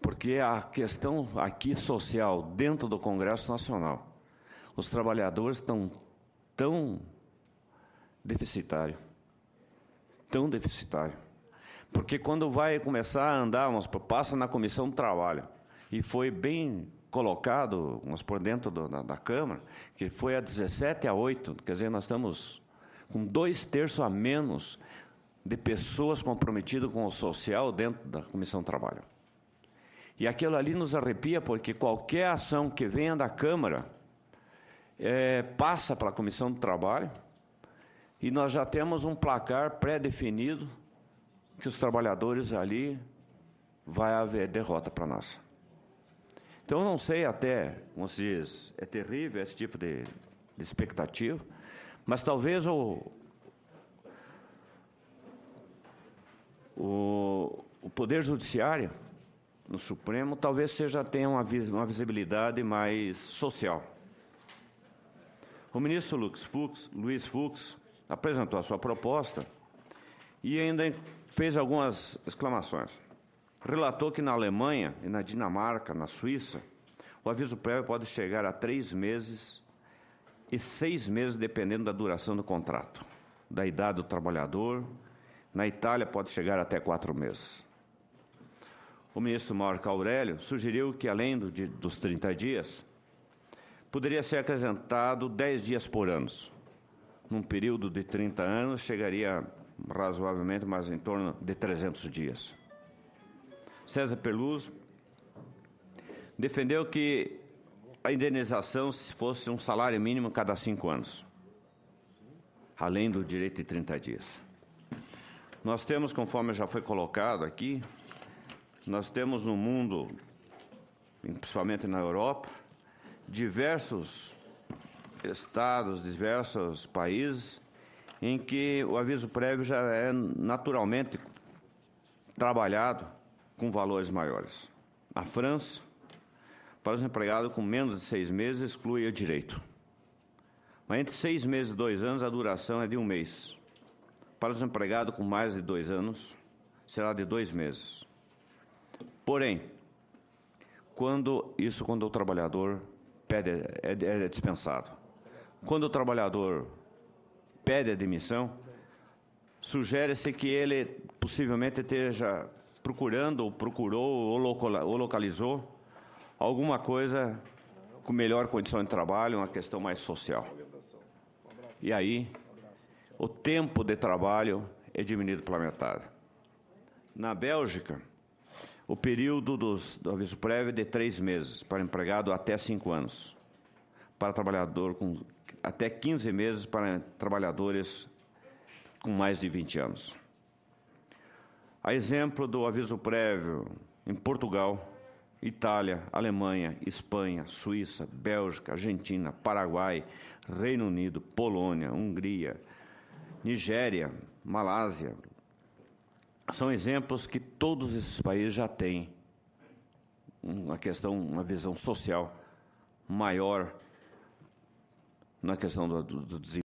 porque a questão aqui social dentro do Congresso Nacional, os trabalhadores estão tão deficitário, tão deficitário, porque quando vai começar a andar, passa na comissão do trabalho e foi bem colocado, umas por dentro do, da, da Câmara, que foi a 17 a 8, quer dizer, nós estamos com dois terços a menos de pessoas comprometidas com o social dentro da Comissão do Trabalho. E aquilo ali nos arrepia, porque qualquer ação que venha da Câmara é, passa para a Comissão do Trabalho e nós já temos um placar pré-definido que os trabalhadores ali vai haver derrota para nós. Então, eu não sei até, como se diz, é terrível esse tipo de, de expectativa, mas talvez o, o, o Poder Judiciário no Supremo, talvez seja tenha uma, uma visibilidade mais social. O ministro Lux Fux, Luiz Fux apresentou a sua proposta e ainda fez algumas exclamações. Relatou que na Alemanha e na Dinamarca, na Suíça, o aviso prévio pode chegar a três meses e seis meses, dependendo da duração do contrato, da idade do trabalhador. Na Itália, pode chegar até quatro meses o ministro Marco Aurélio sugeriu que, além do, de, dos 30 dias, poderia ser acrescentado 10 dias por ano. Num período de 30 anos, chegaria razoavelmente mais em torno de 300 dias. César Peluso defendeu que a indenização fosse um salário mínimo cada cinco anos, além do direito de 30 dias. Nós temos, conforme já foi colocado aqui, nós temos no mundo, principalmente na Europa, diversos estados, diversos países em que o aviso prévio já é naturalmente trabalhado com valores maiores. A França, para os empregados com menos de seis meses, exclui o direito. Mas entre seis meses e dois anos, a duração é de um mês. Para os empregados com mais de dois anos, será de dois meses. Porém, quando isso quando o trabalhador pede é, é dispensado, quando o trabalhador pede a demissão, sugere-se que ele possivelmente esteja procurando, ou procurou ou localizou alguma coisa com melhor condição de trabalho, uma questão mais social. E aí, o tempo de trabalho é diminuído pela metade. Na Bélgica, o período dos, do aviso prévio de três meses para empregado até cinco anos, para trabalhador com até 15 meses para trabalhadores com mais de 20 anos. A exemplo do aviso prévio em Portugal, Itália, Alemanha, Espanha, Suíça, Bélgica, Argentina, Paraguai, Reino Unido, Polônia, Hungria, Nigéria, Malásia, são exemplos que todos esses países já têm uma questão, uma visão social maior na questão do, do, do